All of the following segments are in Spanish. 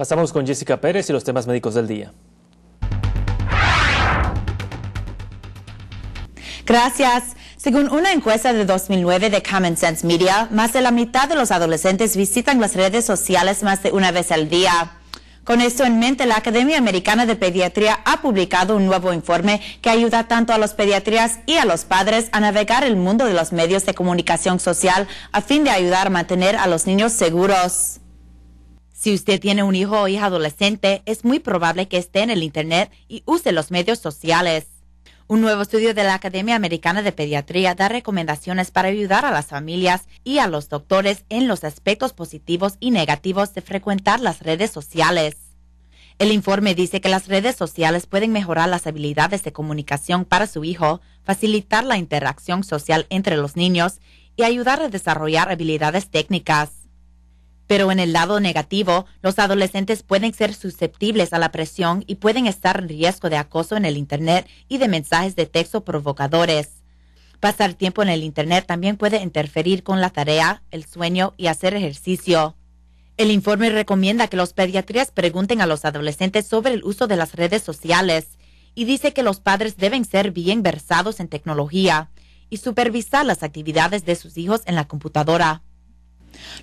Pasamos con Jessica Pérez y los temas médicos del día. Gracias. Según una encuesta de 2009 de Common Sense Media, más de la mitad de los adolescentes visitan las redes sociales más de una vez al día. Con esto en mente, la Academia Americana de Pediatría ha publicado un nuevo informe que ayuda tanto a los pediatrías y a los padres a navegar el mundo de los medios de comunicación social a fin de ayudar a mantener a los niños seguros. Si usted tiene un hijo o hija adolescente, es muy probable que esté en el Internet y use los medios sociales. Un nuevo estudio de la Academia Americana de Pediatría da recomendaciones para ayudar a las familias y a los doctores en los aspectos positivos y negativos de frecuentar las redes sociales. El informe dice que las redes sociales pueden mejorar las habilidades de comunicación para su hijo, facilitar la interacción social entre los niños y ayudar a desarrollar habilidades técnicas. Pero en el lado negativo, los adolescentes pueden ser susceptibles a la presión y pueden estar en riesgo de acoso en el Internet y de mensajes de texto provocadores. Pasar tiempo en el Internet también puede interferir con la tarea, el sueño y hacer ejercicio. El informe recomienda que los pediatrías pregunten a los adolescentes sobre el uso de las redes sociales y dice que los padres deben ser bien versados en tecnología y supervisar las actividades de sus hijos en la computadora.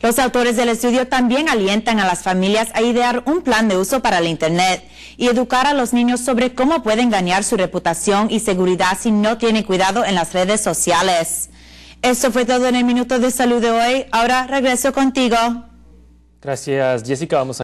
Los autores del estudio también alientan a las familias a idear un plan de uso para la Internet y educar a los niños sobre cómo pueden ganar su reputación y seguridad si no tienen cuidado en las redes sociales. Esto fue todo en el Minuto de Salud de hoy. Ahora regreso contigo. Gracias, Jessica. Vamos